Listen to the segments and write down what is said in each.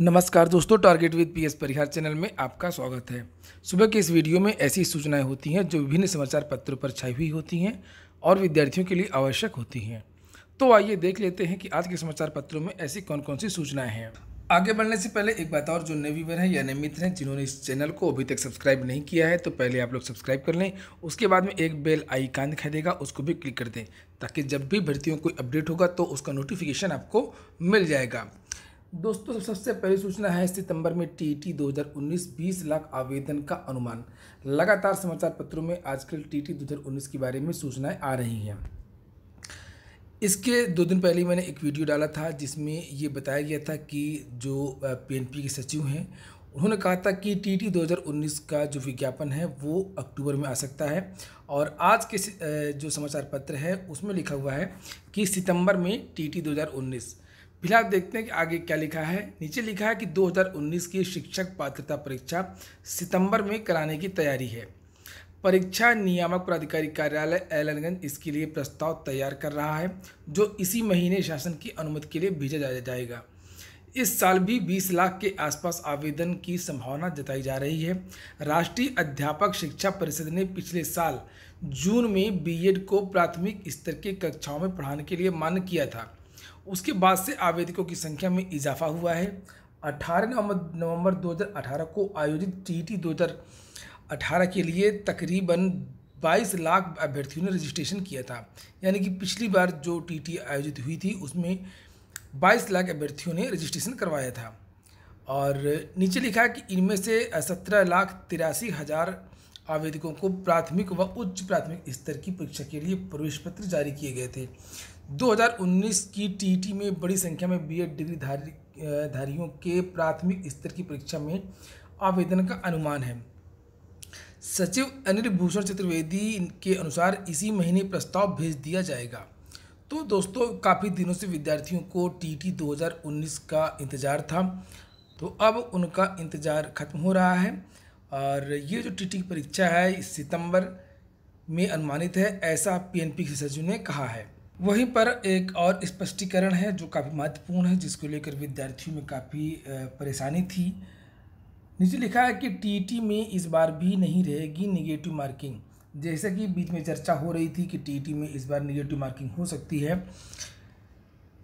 नमस्कार दोस्तों target with PS Parihar channel में आपका स्वागत है सुबह के इस वीडियो में ऐसी सूचनाएं होती हैं जो विभिन्न समाचार पत्रों पर छाई हुई होती हैं और विद्यार्थियों के लिए आवश्यक होती हैं तो आइए देख लेते हैं कि आज के समाचार पत्रों में ऐसी कौन कौन सी सूचनाएं हैं आगे बढ़ने से पहले एक बात और जो नए व्यूवर हैं या नए मित्र हैं जिन्होंने इस चैनल को अभी तक सब्सक्राइब नहीं किया है तो पहले आप लोग सब्सक्राइब कर लें उसके बाद में एक बेल आइकान दिखाई देगा उसको भी क्लिक कर दें ताकि जब भी भर्तियों कोई अपडेट होगा तो उसका नोटिफिकेशन आपको मिल जाएगा दोस्तों सबसे पहली सूचना है सितंबर में टी हज़ार उन्नीस बीस लाख आवेदन का अनुमान लगातार समाचार पत्रों में आजकल हज़ार उन्नीस के बारे में सूचनाएं आ रही हैं इसके दो दिन पहले मैंने एक वीडियो डाला था जिसमें ये बताया गया था कि जो पीएनपी के सचिव हैं उन्होंने कहा था कि टीटी 2019 का जो विज्ञापन है वो अक्टूबर में आ सकता है और आज के जो समाचार पत्र है उसमें लिखा हुआ है कि सितंबर में टीटी उन्नीस फिलहाल देखते हैं कि आगे क्या लिखा है नीचे लिखा है कि 2019 की शिक्षक पात्रता परीक्षा सितंबर में कराने की तैयारी है परीक्षा नियामक प्राधिकारी कार्यालय एलनगंज इसके लिए प्रस्ताव तैयार कर रहा है जो इसी महीने शासन की अनुमति के लिए भेजा जा जाएगा इस साल भी 20 लाख के आसपास आवेदन की संभावना जताई जा रही है राष्ट्रीय अध्यापक शिक्षा परिषद ने पिछले साल जून में बीएड को प्राथमिक स्तर के कक्षाओं में पढ़ाने के लिए मान्य किया था उसके बाद से आवेदकों की संख्या में इजाफा हुआ है 18 नवंबर नवंबर 2018 को आयोजित टीटी 2018 के लिए तकरीबन 22 लाख अभ्यर्थियों ने रजिस्ट्रेशन किया था यानी कि पिछली बार जो टीटी आयोजित हुई थी उसमें 22 लाख अभ्यर्थियों ने रजिस्ट्रेशन करवाया था और नीचे लिखा है कि इनमें से सत्रह लाख तिरासी हज़ार आवेदकों को प्राथमिक व उच्च प्राथमिक स्तर की परीक्षा के लिए प्रवेश पत्र जारी किए गए थे 2019 की टीटी में बड़ी संख्या में बीएड डिग्री धारी धारियों के प्राथमिक स्तर की परीक्षा में आवेदन का अनुमान है सचिव अनिल भूषण चतुर्वेदी के अनुसार इसी महीने प्रस्ताव भेज दिया जाएगा तो दोस्तों काफ़ी दिनों से विद्यार्थियों को टीटी 2019 का इंतज़ार था तो अब उनका इंतज़ार ख़त्म हो रहा है और ये जो टीटी परीक्षा है सितंबर में अनुमानित है ऐसा पीएनपी के सचिव ने कहा है वहीं पर एक और स्पष्टीकरण है जो काफ़ी महत्वपूर्ण है जिसको लेकर विद्यार्थियों में काफ़ी परेशानी थी नीचे लिखा है कि टीटी e में इस बार भी नहीं रहेगी निगेटिव मार्किंग जैसे कि बीच में चर्चा हो रही थी कि टीटी e में इस बार निगेटिव मार्किंग हो सकती है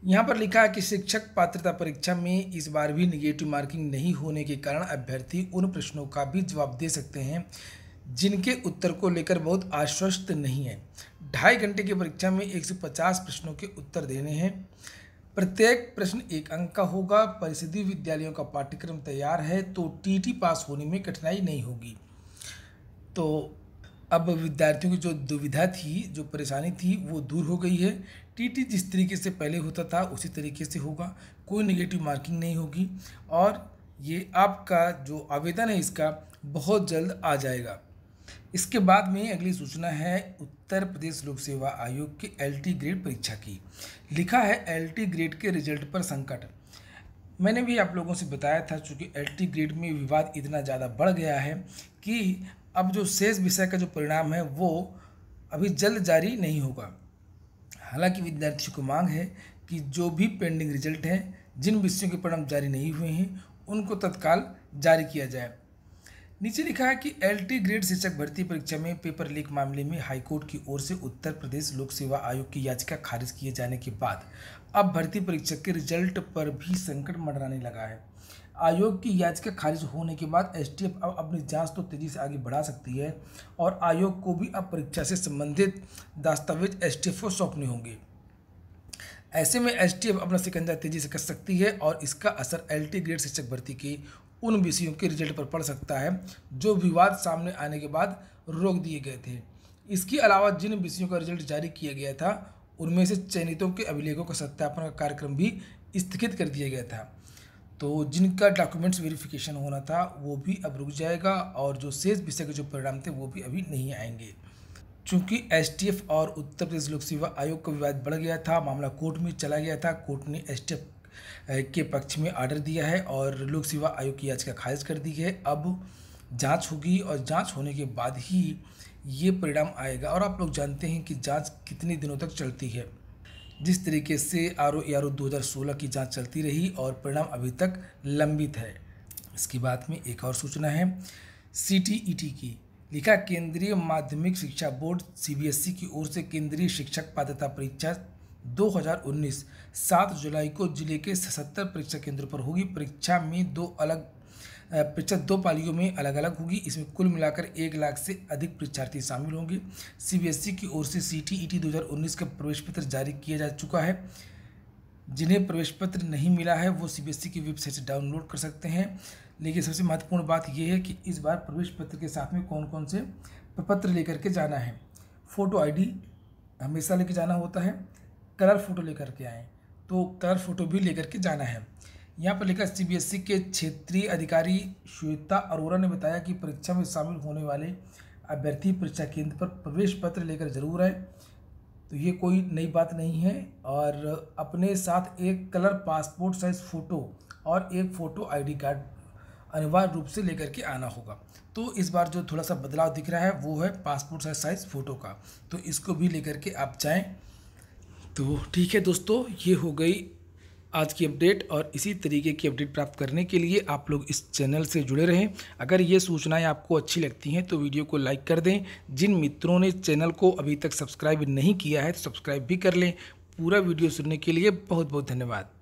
यहाँ पर लिखा है कि शिक्षक पात्रता परीक्षा में इस बार भी निगेटिव मार्किंग नहीं होने के कारण अभ्यर्थी उन प्रश्नों का भी जवाब दे सकते हैं जिनके उत्तर को लेकर बहुत आश्वस्त नहीं है ढाई घंटे की परीक्षा में 150 प्रश्नों के उत्तर देने हैं प्रत्येक प्रश्न एक अंक का होगा परिषदीय विद्यालयों का पाठ्यक्रम तैयार है तो टीटी पास होने में कठिनाई नहीं होगी तो अब विद्यार्थियों की जो दुविधा थी जो परेशानी थी वो दूर हो गई है टीटी जिस तरीके से पहले होता था उसी तरीके से होगा कोई नेगेटिव मार्किंग नहीं होगी और ये आपका जो आवेदन है इसका बहुत जल्द आ जाएगा इसके बाद में अगली सूचना है उत्तर प्रदेश लोक सेवा आयोग की एल ग्रेड परीक्षा की लिखा है एल ग्रेड के रिजल्ट पर संकट मैंने भी आप लोगों से बताया था चूँकि एल ग्रेड में विवाद इतना ज़्यादा बढ़ गया है कि अब जो शेष विषय का जो परिणाम है वो अभी जल्द जारी नहीं होगा हालांकि विद्यार्थियों को मांग है कि जो भी पेंडिंग रिजल्ट हैं जिन विषयों के परिणाम जारी नहीं हुए हैं उनको तत्काल जारी किया जाए नीचे लिखा है कि एलटी ग्रेड शिक्षक भर्ती परीक्षा में पेपर लीक मामले में हाईकोर्ट की ओर से उत्तर प्रदेश लोक सेवा आयोग की याचिका खारिज किए जाने के बाद अब भर्ती परीक्षा के रिजल्ट पर भी संकट मंडराने लगा है आयोग की याचिका खारिज होने के बाद एसटीएफ अब अपनी जांच तो तेज़ी से आगे बढ़ा सकती है और आयोग को भी अब परीक्षा से संबंधित दस्तावेज एफ को सौंपने होंगे ऐसे में एफ अपना सिकंजा तेजी से कस सकती है और इसका असर टी ग्रेड शिक्षक भर्ती के उन विषयों के रिजल्ट पर पड़ सकता है जो विवाद सामने आने के बाद रोक दिए गए थे इसके अलावा जिन विषयों का रिजल्ट जारी किया गया था उनमें से चयनितों के अभिलेखों का सत्यापन का कार्यक्रम भी स्थगित कर दिया गया था तो जिनका डॉक्यूमेंट्स वेरिफिकेशन होना था वो भी अब रुक जाएगा और जो शेष विषय के जो परिणाम थे वो भी अभी नहीं आएंगे चूंकि एस और उत्तर प्रदेश लोक सेवा आयोग का विवाद बढ़ गया था मामला कोर्ट में चला गया था कोर्ट ने एस के पक्ष में आर्डर दिया है और लोक सेवा आयोग की याचिका खारिज कर दी है अब जांच होगी और जांच होने के बाद ही ये परिणाम आएगा और आप लोग जानते हैं कि जांच कितने दिनों तक चलती है जिस तरीके से आर ओ आर ओ दो हज़ार सोलह की जाँच चलती रही और परिणाम अभी तक लंबित है इसके बाद में एक और सूचना है सी टी ई टी की लिखा केंद्रीय माध्यमिक शिक्षा बोर्ड ई e की ओर से केंद्रीय शिक्षक पात्रता परीक्षा 2019 7 जुलाई को जिले के 77 परीक्षा केंद्रों पर होगी परीक्षा में दो अलग परीक्षा दो पालियों में अलग अलग होगी इसमें कुल मिलाकर एक लाख से अधिक परीक्षार्थी शामिल होंगे सीबीएसई की ओर से सी टी ई का प्रवेश पत्र जारी किया जा चुका है जिन्हें प्रवेश पत्र नहीं मिला है वो सीबीएसई की वेबसाइट से डाउनलोड कर सकते हैं लेकिन सबसे महत्वपूर्ण बात यह है कि इस बार प्रवेश पत्र के साथ में कौन कौन से प्रपत्र लेकर के जाना है फ़ोटो आईडी हमेशा लेके जाना होता है कलर फ़ोटो लेकर के आएँ तो कलर फ़ोटो भी लेकर के जाना है यहाँ पर लिखा सीबीएसई e के क्षेत्रीय अधिकारी श्वेता अरोरा ने बताया कि परीक्षा में शामिल होने वाले अभ्यर्थी परीक्षा केंद्र पर प्रवेश पत्र लेकर जरूर आए तो ये कोई नई बात नहीं है और अपने साथ एक कलर पासपोर्ट साइज़ फ़ोटो और एक फ़ोटो आईडी कार्ड अनिवार्य रूप से लेकर के आना होगा तो इस बार जो थोड़ा सा बदलाव दिख रहा है वो है पासपोर्ट साइज़ साइज़ फ़ोटो का तो इसको भी लेकर के आप जाएँ तो ठीक है दोस्तों ये हो गई आज की अपडेट और इसी तरीके की अपडेट प्राप्त करने के लिए आप लोग इस चैनल से जुड़े रहें अगर ये सूचनाएं आपको अच्छी लगती हैं तो वीडियो को लाइक कर दें जिन मित्रों ने चैनल को अभी तक सब्सक्राइब नहीं किया है तो सब्सक्राइब भी कर लें पूरा वीडियो सुनने के लिए बहुत बहुत धन्यवाद